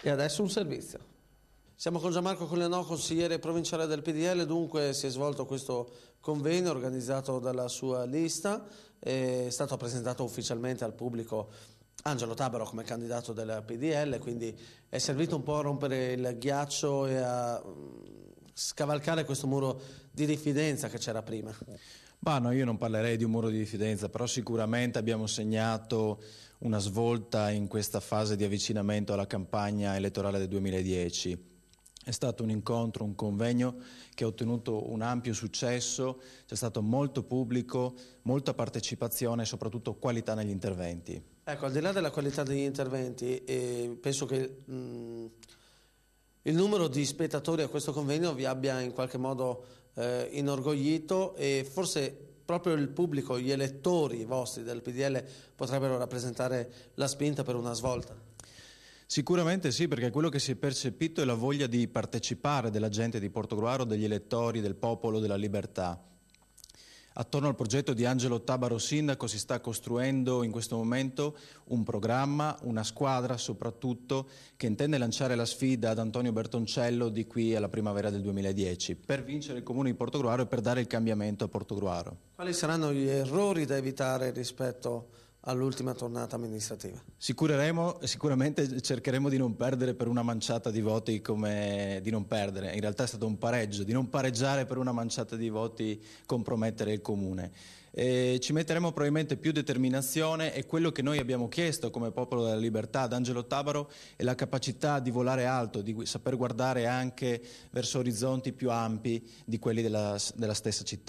E adesso un servizio. Siamo con Gianmarco Collianò, consigliere provinciale del PDL, dunque si è svolto questo convegno organizzato dalla sua lista, è stato presentato ufficialmente al pubblico Angelo Tabaro come candidato del PDL, quindi è servito un po' a rompere il ghiaccio e a scavalcare questo muro di diffidenza che c'era prima? Bah, no, io non parlerei di un muro di diffidenza, però sicuramente abbiamo segnato una svolta in questa fase di avvicinamento alla campagna elettorale del 2010. È stato un incontro, un convegno che ha ottenuto un ampio successo, c'è stato molto pubblico, molta partecipazione e soprattutto qualità negli interventi. Ecco, al di là della qualità degli interventi, eh, penso che mh, mm, il numero di spettatori a questo convegno vi abbia in qualche modo eh, inorgoglito e forse proprio il pubblico, gli elettori vostri del PDL potrebbero rappresentare la spinta per una svolta? Sicuramente sì, perché quello che si è percepito è la voglia di partecipare della gente di Portogruaro, degli elettori, del popolo, della libertà Attorno al progetto di Angelo Tabaro Sindaco si sta costruendo in questo momento un programma, una squadra soprattutto che intende lanciare la sfida ad Antonio Bertoncello di qui alla primavera del 2010 per vincere il comune di Portogruaro e per dare il cambiamento a Portogruaro. Quali saranno gli errori da evitare rispetto a all'ultima tornata amministrativa. Sicureremo, sicuramente cercheremo di non perdere per una manciata di voti come di non perdere, in realtà è stato un pareggio, di non pareggiare per una manciata di voti compromettere il comune. E ci metteremo probabilmente più determinazione e quello che noi abbiamo chiesto come popolo della libertà ad Angelo Tabaro è la capacità di volare alto, di saper guardare anche verso orizzonti più ampi di quelli della, della stessa città.